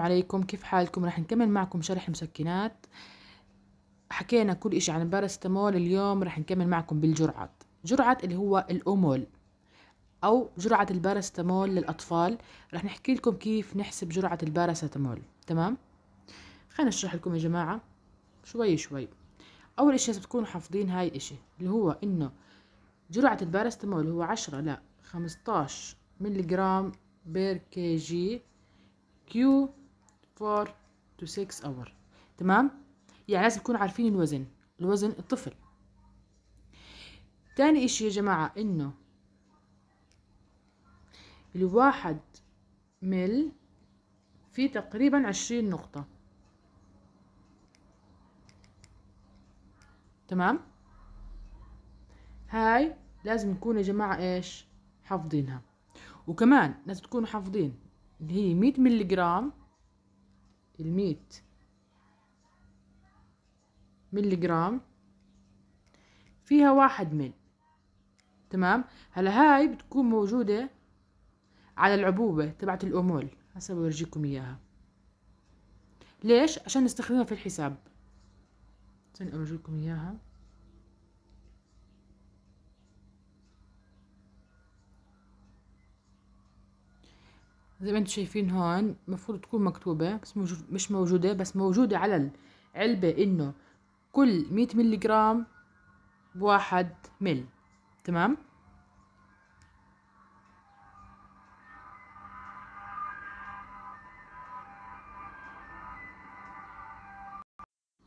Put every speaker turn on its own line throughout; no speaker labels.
عليكم كيف حالكم راح نكمل معكم شرح مسكنات حكينا كل إشي عن باراستامول اليوم راح نكمل معكم بالجرعات جرعة اللي هو الأمول أو جرعة الباراستامول للأطفال راح نحكي لكم كيف نحسب جرعة الباراستامول تمام خلينا نشرح لكم يا جماعة شوي شوي أول إشي لازم تكونوا حافظين هاي الإشي اللي هو إنه جرعة الباراستامول هو عشرة لا خمستاش ملي جرام بير كي جي كيو 4 to 6 hour تمام يعني لازم تكونوا عارفين الوزن الوزن الطفل تاني اشي يا جماعة انه الواحد مل في تقريبا عشرين نقطة تمام هاي لازم نكون يا جماعة ايش حافظينها وكمان لازم تكونوا حافظين اللي هي مية ملي جرام المية ملي جرام فيها واحد مل تمام هلا هاي بتكون موجودة على العبوبة تبعت الأمول هسا بورجيكم إياها ليش عشان نستخدمها في الحساب استنى أورجيكم إياها زي ما انتم شايفين هون المفروض تكون مكتوبة بس موجود مش موجودة بس موجودة على العلبة انه كل مية ملي جرام بواحد مل تمام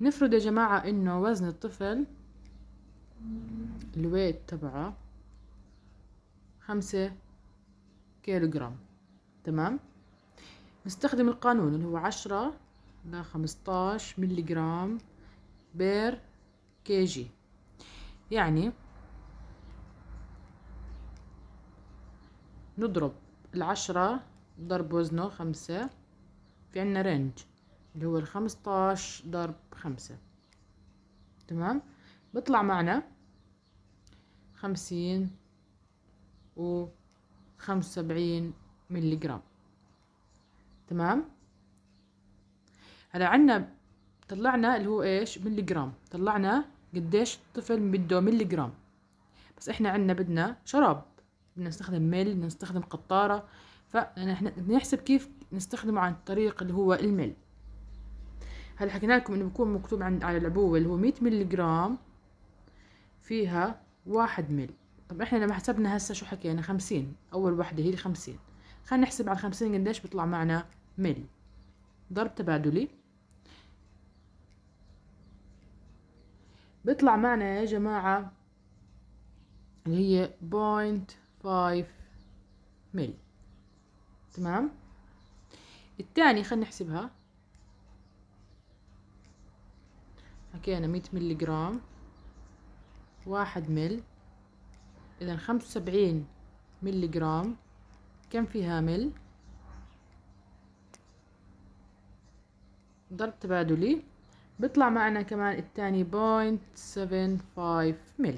نفرض يا جماعة انه وزن الطفل الويت تبعه خمسة كيلو جرام تمام نستخدم القانون اللي هو عشرة ل 15 ملي جرام بير كي جي يعني نضرب العشرة ضرب وزنه خمسة في عنا رينج اللي هو الخمستاش ضرب خمسة تمام بطلع معنا خمسين وخمسة وسبعين ملي جرام تمام هلا عنا طلعنا اللي هو ايش ملي جرام طلعنا قديش الطفل بده ملي جرام بس احنا عنا بدنا شراب بدنا نستخدم ميل بدنا نستخدم قطارة فنحن نحسب كيف نستخدمه عن طريق اللي هو الميل هلا حكينا لكم انه بيكون مكتوب عن على العبوة اللي هو مية ملي جرام فيها واحد ميل طب احنا لما حسبنا هسه شو حكينا خمسين اول وحدة هي الخمسين خلينا نحسب على الخمسين قديش بيطلع معنا ملي ضرب تبادلي بيطلع معنا يا جماعة اللي هي بوينت فايف ملي تمام الثاني خلينا نحسبها حكينا مية ملي جرام واحد مل إذا خمسة وسبعين ملي جرام كم فيها مل ضرب تبادلي بيطلع معنا كمان الثاني بوينت سفن فايف مل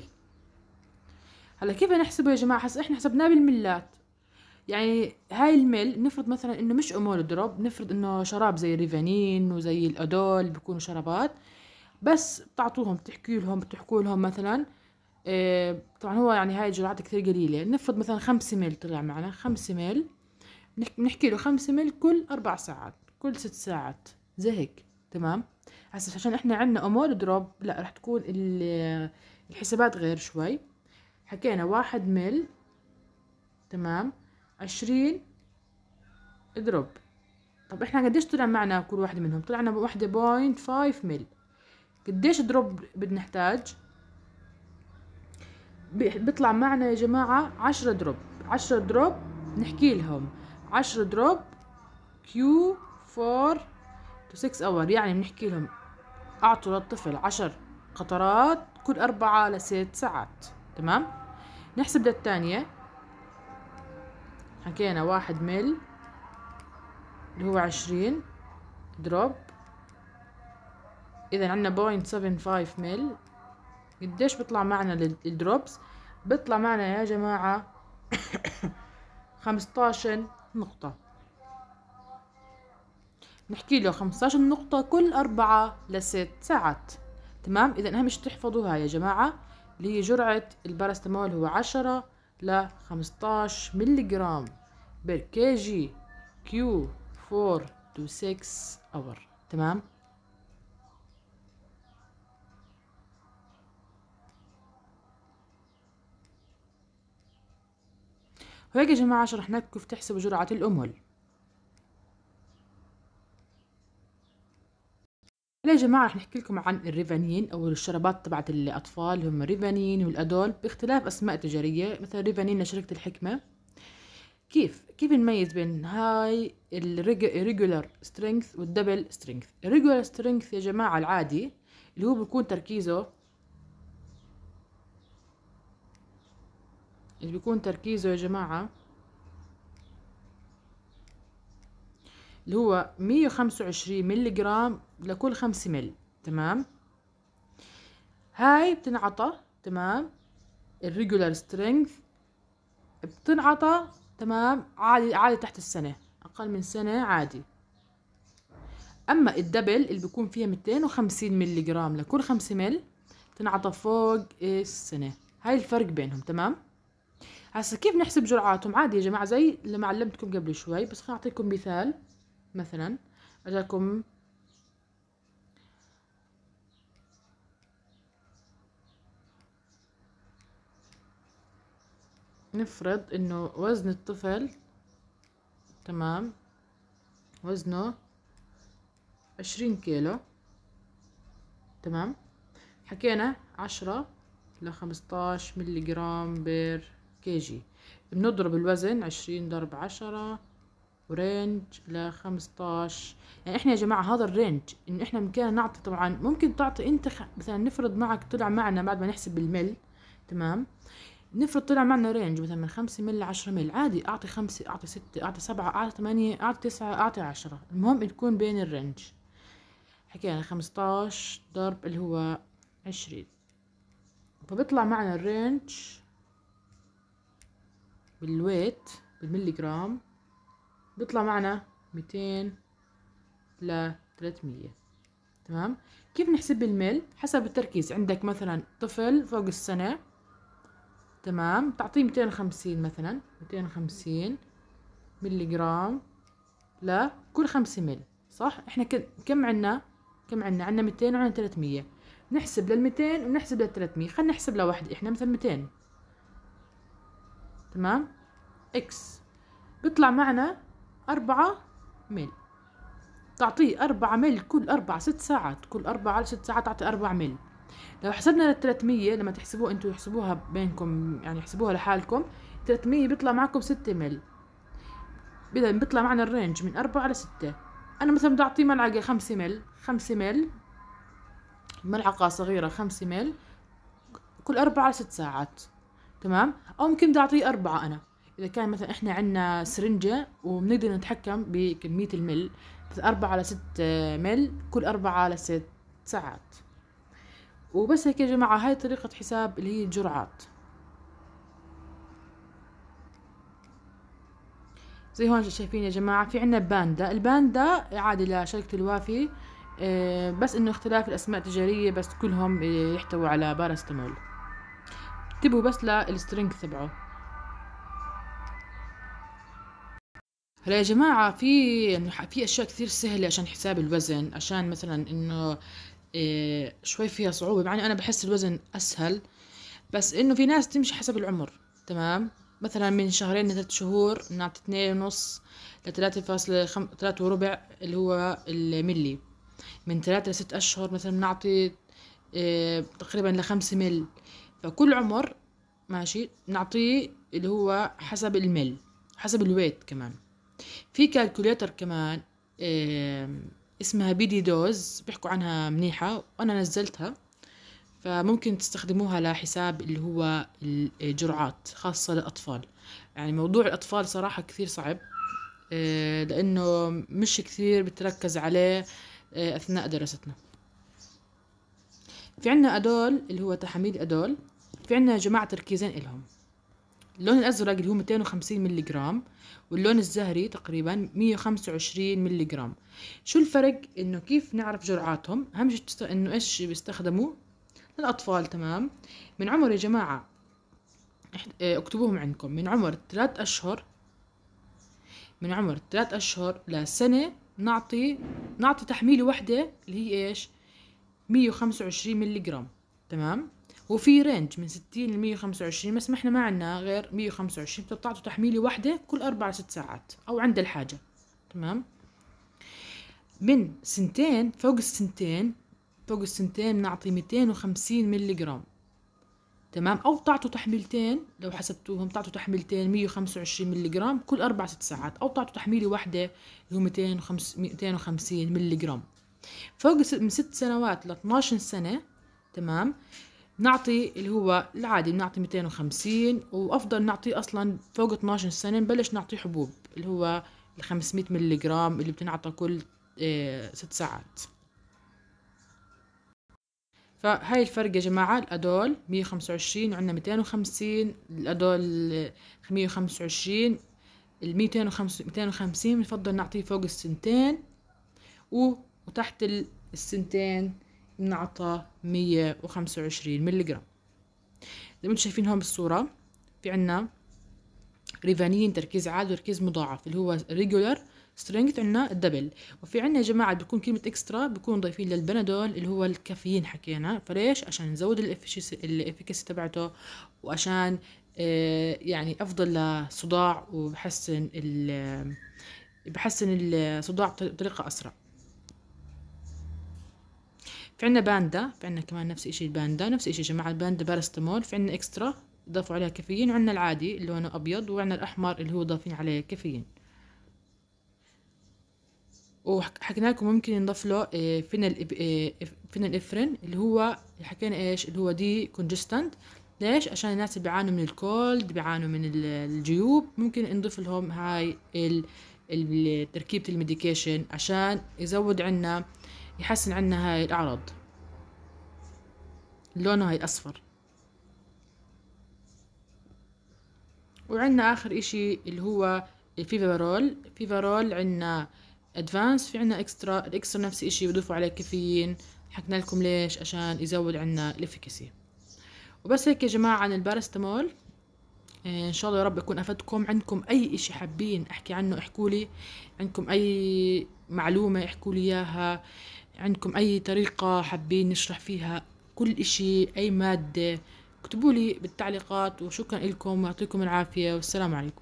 هلا كيف نحسبه يا جماعه حس احنا حسبناه بالملات يعني هاي المل نفرض مثلا انه مش امول دروب نفرض انه شراب زي ريفانين وزي الادول بيكونوا شرابات بس بتعطوهم بتحكي لهم بتحكوا لهم مثلا آه، طبعا هو يعني هاي الجرعات كثير قليلة نفرض مثلا خمسة مل طلع معنا خمسة مل بنحكي له خمسة مل كل أربع ساعات كل ست ساعات زي هيك تمام هسه عشان احنا عندنا امول دروب لا رح تكون الحسابات غير شوي حكينا واحد مل تمام عشرين دروب طب احنا قديش طلع معنا كل واحدة منهم طلعنا بواحدة بوينت فايف مل قديش دروب بدنا نحتاج بيطلع معنا يا جماعة عشرة دروب عشرة دروب نحكي لهم عشرة دروب كيو فور تو سكس اور يعني بنحكي لهم أعطوا للطفل عشر قطرات كل أربعة لست ساعات تمام نحسب للثانية حكينا واحد مل اللي هو عشرين دروب إذا عنا بوينت سفن فايف مل قديش بيطلع معنا الدروبس بيطلع معنا يا جماعة خمستاشر نقطة نحكي له 15 نقطة كل أربعة لست ساعات تمام إذا أهم شي تحفظوها يا جماعة اللي هي جرعة الباراستامول هو عشرة ل 15 جرام بير كي جي كيو فور تو سيكس اور تمام وهيك يا جماعة شرحنا لكم كيف تحسبوا جرعة الأمول هلا يا جماعة رح نحكي لكم عن الريفانين أو الشرابات تبعت الأطفال هم الريفانين والأدول باختلاف أسماء تجارية مثلا ريفانين لشركة الحكمة كيف كيف نميز بين هاي الريجولار سترينث والدبل سترينث الريجولار سترينث يا جماعة العادي اللي هو بيكون تركيزه اللي بيكون تركيزه يا جماعة اللي هو مية وخمسة وعشرين ملي جرام لكل خمسة مل تمام هاي بتنعطى تمام الريجولار سترينث بتنعطى تمام عادي عادي تحت السنة أقل من سنة عادي أما الدبل اللي بيكون فيها وخمسين ملي جرام لكل خمس مل تنعطى فوق السنة هاي الفرق بينهم تمام هسا كيف نحسب جرعاتهم عادي يا جماعه زي لما علمتكم قبل شوي بس خليني اعطيكم مثال مثلا اجاكم نفرض انه وزن الطفل تمام وزنه عشرين كيلو تمام حكينا عشرة لخمسطاش ملي جرام بير كيجي بنضرب الوزن عشرين ضرب عشرة ورينج لخمسطاش يعني احنا يا جماعة هذا الرينج ان احنا بامكاننا نعطي طبعا ممكن تعطي انت خ... مثلا نفرض معك طلع معنا بعد ما نحسب بالمل تمام نفرض طلع معنا رينج مثلا من خمسة مل لعشرة مل عادي اعطي خمسة اعطي ستة اعطي سبعة اعطي ثمانية اعطي تسعة اعطي عشرة المهم تكون بين الرينج حكينا خمسطاش ضرب اللي هو عشرين فبيطلع معنا الرينج بالويت بالملي جرام بيطلع معنا 200 ل 300 تمام كيف نحسب بالمل حسب التركيز عندك مثلا طفل فوق السنة تمام تعطيه 250 مثلا 250 ملي جرام لكل 5 مل صح احنا كم عنا كم عنا عنا 200 وعنا 300 نحسب لل 200 ونحسب لل 300 خلينا نحسب لواحد احنا مثلا 200 تمام اكس بيطلع معنا أربعة ميل تعطيه أربعة ميل كل أربعة ست ساعات كل أربعة لست ساعات تعطي أربعة ميل لو حسبنا للتلاتمية لما تحسبوها انتوا احسبوها بينكم يعني احسبوها لحالكم تلاتمية بيطلع معكم ستة ميل إذا بيطلع معنا الرينج من أربعة لستة أنا مثلا بدي أعطيه ملعقة خمسة ميل خمسة ميل ملعقة صغيرة خمسة ميل كل أربعة لست ساعات تمام او ممكن بدي اعطيه اربعه انا اذا كان مثلا احنا عندنا سرنجه وبنقدر نتحكم بكميه المل أربعة على ست مل كل أربعة على ست ساعات وبس هيك يا جماعة هاي طريقة حساب اللي هي الجرعات زي هون شايفين يا جماعة في عنا باندا الباندا عادي لشركة الوافي آه، بس انه اختلاف الاسماء التجارية بس كلهم يحتوي على باراستامول انتبهوا بس للسترينج تبعه هلا يا جماعة في يعني في أشياء كثير سهلة عشان حساب الوزن عشان مثلا إنه إيه، شوي فيها صعوبة مع أنا بحس الوزن أسهل بس إنه في ناس تمشي حسب العمر تمام مثلا من شهرين لثلاث شهور نعطي اثنين ونص لثلاثة فاصلة خم... ثلاثة وربع اللي هو الملي من ثلاثة لست أشهر مثلا بنعطي إيه، تقريبا لخمسة مل فكل عمر ماشي نعطيه اللي هو حسب الميل حسب الويت كمان في كالكوليتر كمان اسمها بيدي دوز بيحكوا عنها منيحة وأنا نزلتها فممكن تستخدموها لحساب اللي هو الجرعات خاصة للأطفال يعني موضوع الأطفال صراحة كثير صعب آه، لأنه مش كثير بتركز عليه آه، أثناء دراستنا في عنا أدول اللي هو تحاميل أدول في عندنا يا جماعة تركيزين إلهم اللون الأزرق اللي هو 250 ملي جرام واللون الزهري تقريبا 125 ملي جرام شو الفرق إنه كيف نعرف جرعاتهم أهم شيء تست... إنه إيش بيستخدموا للأطفال تمام من عمر يا جماعة إيه، اكتبوهم عندكم من عمر ثلاث أشهر من عمر ثلاث أشهر لسنة نعطي نعطي تحميلة واحدة اللي هي إيش 125 ملي جرام تمام وفي رينج من 60 ل 125 بس ما احنا ما عندنا غير 125 بتعطوا تحميله واحده كل اربع ست ساعات او عند الحاجه تمام من سنتين فوق السنتين فوق السنتين بنعطي 250 ملي جرام تمام او تعطوا تحميلتين لو حسبتوهم تعطوا تحميلتين 125 ملي جرام كل اربع ست ساعات او تعطوا تحميله واحده اللي هو 250 ملي جرام فوق من ست سنوات ل 12 سنه تمام نعطي اللي هو العادي بنعطي 250 وافضل نعطي اصلا فوق 12 سنه نبلش نعطي حبوب اللي هو ال 500 مللي جرام اللي بتنعطى كل إيه ست ساعات فهاي الفرق يا جماعة الأدول 125 وعندنا 250 الأدول 125 ال 250 بنفضل نعطيه فوق السنتين و... وتحت السنتين بنعطى 125 مللي جرام زي ما انتم شايفين هون بالصورة في عنا ريفانين تركيز عالي وتركيز مضاعف اللي هو ريجولار سترينجث عنا الدبل وفي عنا يا جماعه بيكون كلمه اكسترا بكون ضايفين للبنادول اللي هو الكافيين حكينا فليش عشان نزود الافكاسي تبعته وعشان آه، يعني افضل لصداع وبحسن ال بحسن الصداع بطريقه اسرع في عنا باندا في عنا كمان نفس الشيء الباندا نفس الشيء جماعة الباندا بارستمول في عنا اكسترا ضافوا عليها كافيين وعنا العادي اللي لونه ابيض وعنا الاحمر اللي هو ضافين عليه كافيين وحكينا لكم ممكن نضاف له فينال آه، فينا آه، افرين اللي هو حكينا ايش اللي هو دي كونجستانت ليش عشان الناس اللي بيعانوا من الكولد بيعانوا من الجيوب ممكن نضيف لهم هاي تركيبة الميديكيشن عشان يزود عنا يحسن عنا هاي الأعراض لونه هاي أصفر وعندنا آخر إشي اللي هو الفيفارول فيفارول عندنا ادفانس في عندنا اكسترا الاكسترا نفس الشيء بضيفوا عليه كافيين حكنا لكم ليش عشان يزود عنا الافكاسي وبس هيك يا جماعه عن البارستامول إيه، ان شاء الله يا رب اكون افدتكم عندكم اي اشي حابين احكي عنه احكوا لي عندكم اي معلومه احكوا لي اياها عندكم أي طريقة حابين نشرح فيها كل إشي أي مادة اكتبوا لي بالتعليقات وشكرا لكم ويعطيكم العافية والسلام عليكم